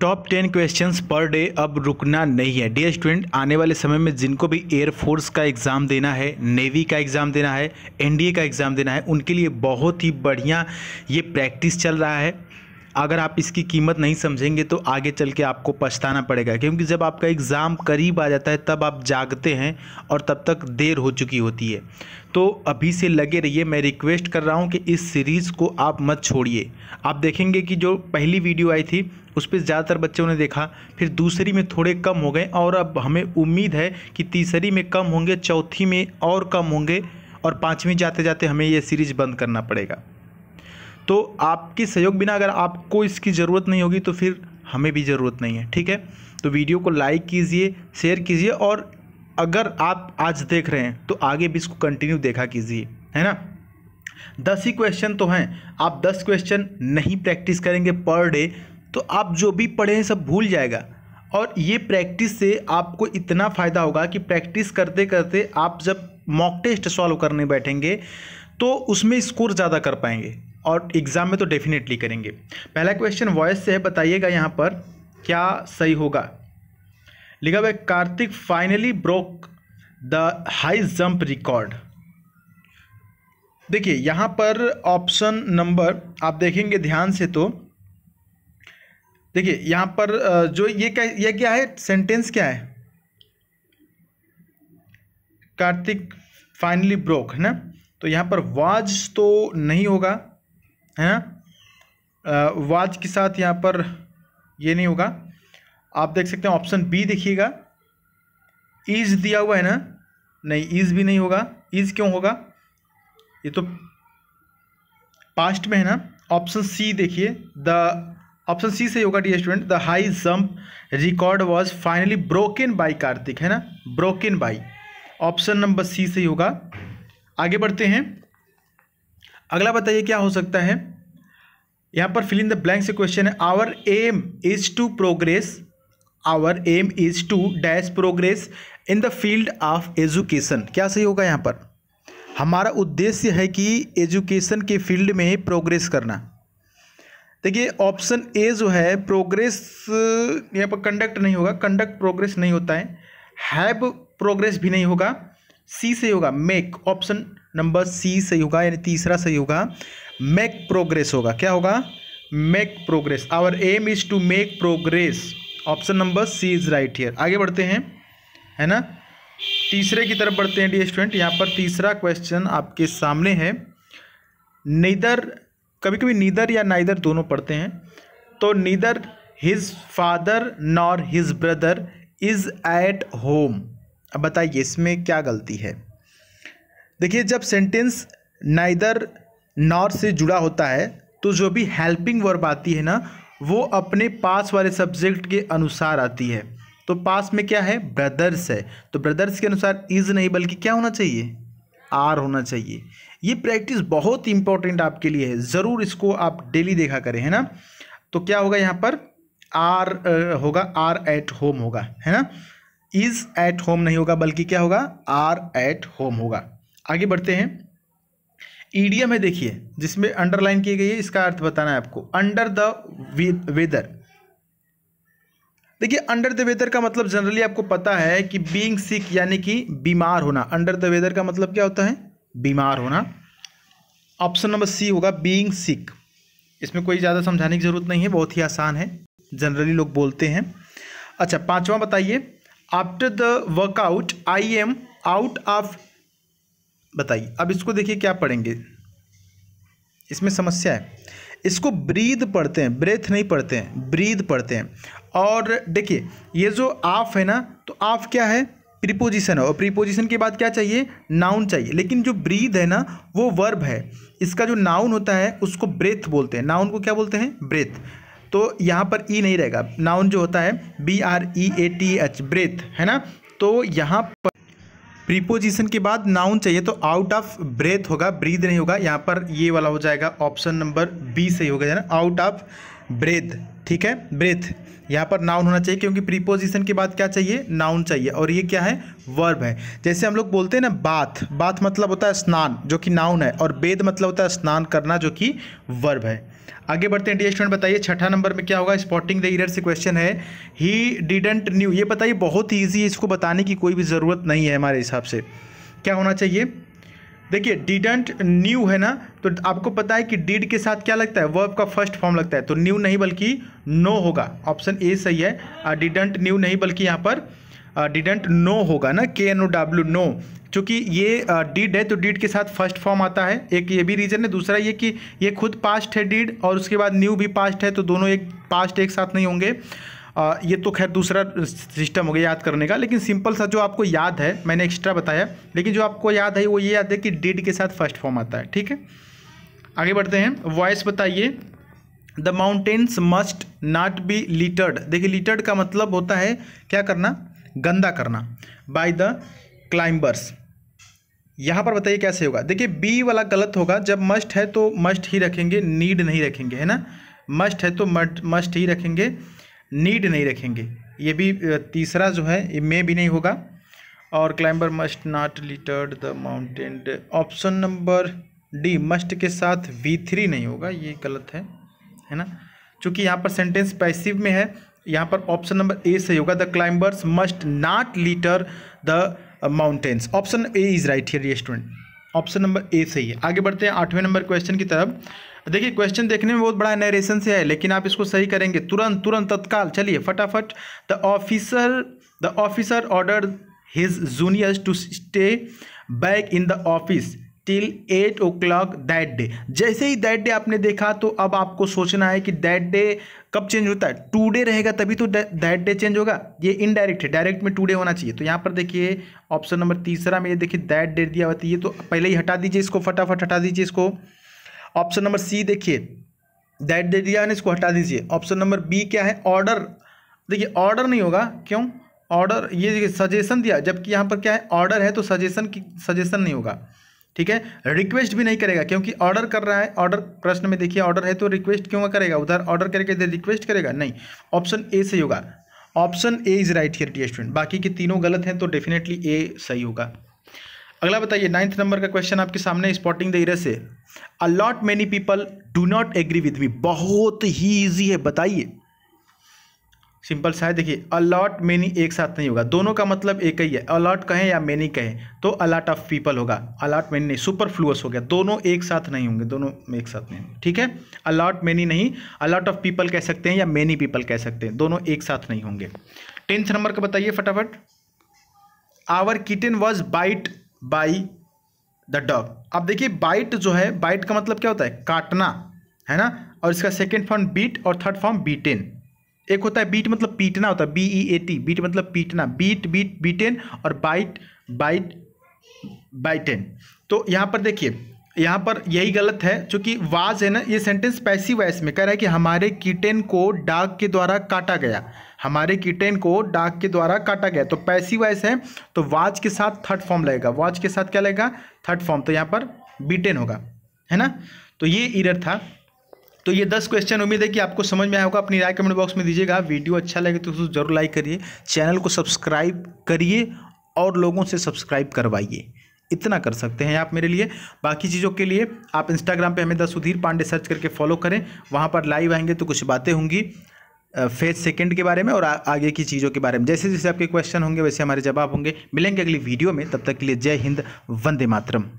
top ten questions per day अब रुकना नहीं है डियर स्टूडेंट आने वाले समय में जिनको भी एयरफोर्स का एग्ज़ाम देना है नेवी का एग्ज़ाम देना है एनडीए का एग्ज़ाम देना है उनके लिए बहुत ही बढ़िया ये प्रैक्टिस चल रहा है अगर आप इसकी कीमत नहीं समझेंगे तो आगे चल के आपको पछताना पड़ेगा क्योंकि जब आपका एग्ज़ाम करीब आ जाता है तब आप जागते हैं और तब तक देर हो चुकी होती है तो अभी से लगे रहिए मैं रिक्वेस्ट कर रहा हूँ कि इस सीरीज़ को आप मत छोड़िए आप देखेंगे कि जो पहली वीडियो आई थी उस पर ज़्यादातर बच्चों ने देखा फिर दूसरी में थोड़े कम हो गए और अब हमें उम्मीद है कि तीसरी में कम होंगे चौथी में और कम होंगे और पाँचवीं जाते जाते हमें यह सीरीज़ बंद करना पड़ेगा तो आपके सहयोग बिना अगर आपको इसकी ज़रूरत नहीं होगी तो फिर हमें भी ज़रूरत नहीं है ठीक है तो वीडियो को लाइक कीजिए शेयर कीजिए और अगर आप आज देख रहे हैं तो आगे भी इसको कंटिन्यू देखा कीजिए है ना दस ही क्वेश्चन तो हैं आप दस क्वेश्चन नहीं प्रैक्टिस करेंगे पर डे तो आप जो भी पढ़े हैं सब भूल जाएगा और ये प्रैक्टिस से आपको इतना फ़ायदा होगा कि प्रैक्टिस करते करते आप जब मॉक टेस्ट सॉल्व करने बैठेंगे तो उसमें स्कोर ज़्यादा कर पाएंगे और एग्ज़ाम में तो डेफिनेटली करेंगे पहला क्वेश्चन वॉइस से है बताइएगा यहाँ पर क्या सही होगा लिखा हुआ Kartik finally broke the high jump record देखिए यहाँ पर ऑप्शन नंबर आप देखेंगे ध्यान से तो देखिए यहाँ पर जो ये क्या ये क्या है सेंटेंस क्या है कार्तिक फाइनली ब्रोक है ना तो यहाँ पर वाज तो नहीं होगा हैं वाज के साथ यहाँ पर ये नहीं होगा आप देख सकते हैं ऑप्शन बी देखिएगा ईज दिया हुआ है ना नहीं ईज भी नहीं होगा ईज क्यों होगा ये तो पास्ट में है ना ऑप्शन सी देखिए द ऑप्शन सी से होगा dear student the high jump record was finally broken by Kartik है ना broken by option number C से ही होगा आगे बढ़ते हैं अगला बताइए क्या हो सकता है यहाँ पर फिल इन द ब्लैंक से क्वेश्चन है our aim is to progress our aim is to dash progress in the field of education क्या सही होगा यहाँ पर हमारा उद्देश्य है कि एजुकेशन के फील्ड में प्रोग्रेस करना देखिए ऑप्शन ए जो है प्रोग्रेस यहाँ पर कंडक्ट नहीं होगा कंडक्ट प्रोग्रेस नहीं होता है हैव प्रोग्रेस भी नहीं होगा सी से होगा मेक ऑप्शन नंबर सी सही होगा यानी तीसरा सही होगा मेक प्रोग्रेस होगा क्या होगा make progress our aim is to make progress option number C is right here आगे बढ़ते हैं है ना तीसरे की तरफ बढ़ते हैं डी स्टूडेंट यहाँ पर तीसरा क्वेश्चन आपके सामने है नीदर कभी कभी नीदर या नाइदर दोनों पढ़ते हैं तो neither his father nor his brother is at home अब बताइए इसमें क्या गलती है देखिए जब सेंटेंस नाइदर नॉर से जुड़ा होता है तो जो भी हेल्पिंग वर्ब आती है ना वो अपने पास वाले सब्जेक्ट के अनुसार आती है तो पास में क्या है ब्रदर्स है तो ब्रदर्स के अनुसार इज़ नहीं बल्कि क्या होना चाहिए आर होना चाहिए ये प्रैक्टिस बहुत इंपॉर्टेंट आपके लिए है ज़रूर इसको आप डेली देखा करें है ना तो क्या होगा यहाँ पर आर होगा आर एट होम होगा है ना इज़ एट होम नहीं होगा बल्कि क्या होगा आर एट होम होगा आगे बढ़ते हैं ईडीएम है देखिए जिसमें अंडरलाइन की गई है इसका अर्थ बताना है आपको अंडर द वेदर देखिए अंडर द वेदर का मतलब जनरली आपको पता है कि बीइंग सिक यानी कि बीमार होना अंडर द वेदर का मतलब क्या होता है बीमार होना ऑप्शन नंबर सी होगा बीइंग सिक इसमें कोई ज़्यादा समझाने की ज़रूरत नहीं है बहुत ही आसान है जनरली लोग बोलते हैं अच्छा पांचवा बताइए after the workout I am out of बताइए अब इसको देखिए क्या पढ़ेंगे इसमें समस्या है इसको ब्रीद पढ़ते हैं ब्रेथ नहीं पढ़ते हैं ब्रीद पढ़ते हैं और देखिए ये जो आफ है ना तो आफ क्या है प्रीपोजिशन है और प्रीपोजिशन के बाद क्या चाहिए नाउन चाहिए लेकिन जो ब्रीद है ना वो वर्ब है इसका जो नाउन होता है उसको ब्रेथ बोलते हैं नाउन को क्या बोलते हैं ब्रेथ तो यहाँ पर ई नहीं रहेगा नाउन जो होता है B R E A T H breath है ना तो यहाँ प्रीपोजिशन के बाद नाउन चाहिए तो आउट ऑफ ब्रेथ होगा ब्रीद नहीं होगा यहाँ पर ये वाला हो जाएगा ऑप्शन नंबर बी सही होगा जाना आउट ऑफ ब्रेथ ठीक है ब्रेथ यहाँ पर नाउन होना चाहिए क्योंकि प्रीपोजिशन के बाद क्या चाहिए नाउन चाहिए और ये क्या है वर्ब है जैसे हम लोग बोलते हैं ना बाथ बाथ मतलब होता है स्नान जो कि नाउन है और बेद मतलब होता है स्नान करना जो कि वर्ब है आगे बढ़ते हैं डी स्टूडेंट बताइए छठा नंबर में क्या होगा स्पॉटिंग द ईरर से क्वेश्चन है ही डिडेंट न्यू ये बताइए बहुत ईजी है इसको बताने की कोई भी ज़रूरत नहीं है हमारे हिसाब से क्या होना चाहिए देखिए डिडेंट न्यू है ना तो आपको पता है कि डीड के साथ क्या लगता है वर्ब का फर्स्ट फॉर्म लगता है तो न्यू नहीं बल्कि नो होगा ऑप्शन ए सही है डिडेंट uh, न्यू नहीं बल्कि यहाँ पर डिडेंट uh, नो होगा ना के एन ओ डब्ल्यू नो चूँकि ये डीड uh, है तो डीड के साथ फर्स्ट फॉर्म आता है एक ये भी रीज़न है दूसरा ये कि ये खुद पास्ट है डीड और उसके बाद न्यू भी पास्ट है तो दोनों एक पास्ट एक साथ नहीं होंगे ये तो खैर दूसरा सिस्टम हो गया याद करने का लेकिन सिंपल सा जो आपको याद है मैंने एक्स्ट्रा बताया लेकिन जो आपको याद है वो ये याद है कि डिड के साथ फर्स्ट फॉर्म आता है ठीक है आगे बढ़ते हैं वॉइस बताइए the mountains must not be littered देखिए लीटर्ड का मतलब होता है क्या करना गंदा करना बाय द क्लाइंबर्स यहाँ पर बताइए कैसे होगा देखिए बी वाला गलत होगा जब मस्ट है तो मस्ट ही रखेंगे नीड नहीं रखेंगे है ना मस्ट है तो मस्ट ही रखेंगे नीड नहीं रखेंगे ये भी तीसरा जो है ये मे भी नहीं होगा और climber must not littered the mountain option number D must के साथ वी थ्री नहीं होगा ये गलत है है ना चूँकि यहाँ पर सेंटेंस पैसिव में है यहाँ पर ऑप्शन नंबर ए सही होगा the climbers must not litter the mountains option A is right here student option number A सही है आगे बढ़ते हैं आठवें नंबर क्वेश्चन की तरफ देखिए क्वेश्चन देखने में बहुत बड़ा नरेशन से है लेकिन आप इसको सही करेंगे तुरंत तुरंत तत्काल चलिए फटाफट the officer the officer order his juniors to stay back in the office till eight o'clock that day जैसे ही दैट डे आपने देखा तो अब आपको सोचना है कि दैट डे कब चेंज होता है टूडे रहेगा तभी तो दैट डे चेंज होगा ये इनडायरेक्ट है डायरेक्ट में टूडे होना चाहिए तो यहाँ पर देखिए ऑप्शन नंबर तीसरा में ये देखिए दैट डे दिया हुआ था ये तो पहले ही हटा दीजिए इसको फटाफट हटा दीजिए इसको ऑप्शन नंबर सी देखिए दैट डे दिया है इसको हटा दीजिए ऑप्शन नंबर बी क्या है ऑर्डर देखिए ऑर्डर नहीं होगा क्यों ऑर्डर ये देखिए सजेशन दिया जबकि यहाँ पर क्या है ऑर्डर है तो सजेशन की सजेशन नहीं होगा ठीक है रिक्वेस्ट भी नहीं करेगा क्योंकि ऑर्डर कर रहा है ऑर्डर प्रश्न में देखिए ऑर्डर है तो रिक्वेस्ट क्यों करेगा उधर ऑर्डर करके इधर रिक्वेस्ट करेगा नहीं ऑप्शन ए सही होगा option A is right here dear student बाकी के तीनों गलत हैं तो डेफिनेटली ए सही होगा अगला बताइए नाइन्थ नंबर का क्वेश्चन आपके सामने स्पॉटिंग द इरे से a lot many people do not agree with me बहुत ही ईजी है बताइए सिंपल सा है देखिए अलॉट मेनी एक साथ नहीं होगा दोनों का मतलब एक ही है अलॉट कहें या मेनी कहें तो अलॉट ऑफ पीपल होगा अलॉट मेनी नहीं सुपर फ्लूअस हो गया दोनों एक साथ नहीं होंगे दोनों एक साथ नहीं होंगे ठीक है अलॉट मेनी नहीं अलॉट ऑफ पीपल कह सकते हैं या मेनी पीपल कह सकते हैं दोनों एक साथ नहीं होंगे टेंथ नंबर का बताइए फटाफट our kitten was bite by the dog अब देखिए बाइट जो है बाइट का मतलब क्या होता है काटना है ना और इसका सेकेंड फॉर्म बीट और थर्ड फॉर्म बीटेन एक होता है बीट मतलब पीटना होता है B E A T beat मतलब पीटना बीट बीट बीटेन और बाइट बाइट बाइटेन तो यहाँ पर देखिए यहाँ पर यही गलत है क्योंकि वाज है ना ये सेंटेंस पैसी वाइस में कह रहा है कि हमारे कीटेन को डाक के द्वारा काटा गया हमारे कीटेन को डाक के द्वारा काटा गया तो पैसी वाइस है तो वाज के साथ थर्ड फॉर्म लगेगा वाज के साथ क्या लगेगा थर्ड फॉर्म तो यहाँ पर बीटेन होगा है ना तो ये इरर था तो ये दस क्वेश्चन उम्मीद है कि आपको समझ में आया होगा अपनी राय कमेंट बॉक्स में दीजिएगा वीडियो अच्छा लगे तो उसको जरूर लाइक करिए चैनल को सब्सक्राइब करिए और लोगों से सब्सक्राइब करवाइए इतना कर सकते हैं आप मेरे लिए बाकी चीज़ों के लिए आप इंस्टाग्राम पे हमें द सुधीर पांडे सर्च करके फॉलो करें वहाँ पर लाइव आएंगे तो कुछ बातें होंगी फेज सेकंड के बारे में और आ, आगे की चीज़ों के बारे में जैसे जैसे आपके क्वेश्चन होंगे वैसे हमारे जवाब होंगे मिलेंगे अगली वीडियो में तब तक के लिए जय हिंद वंदे मातरम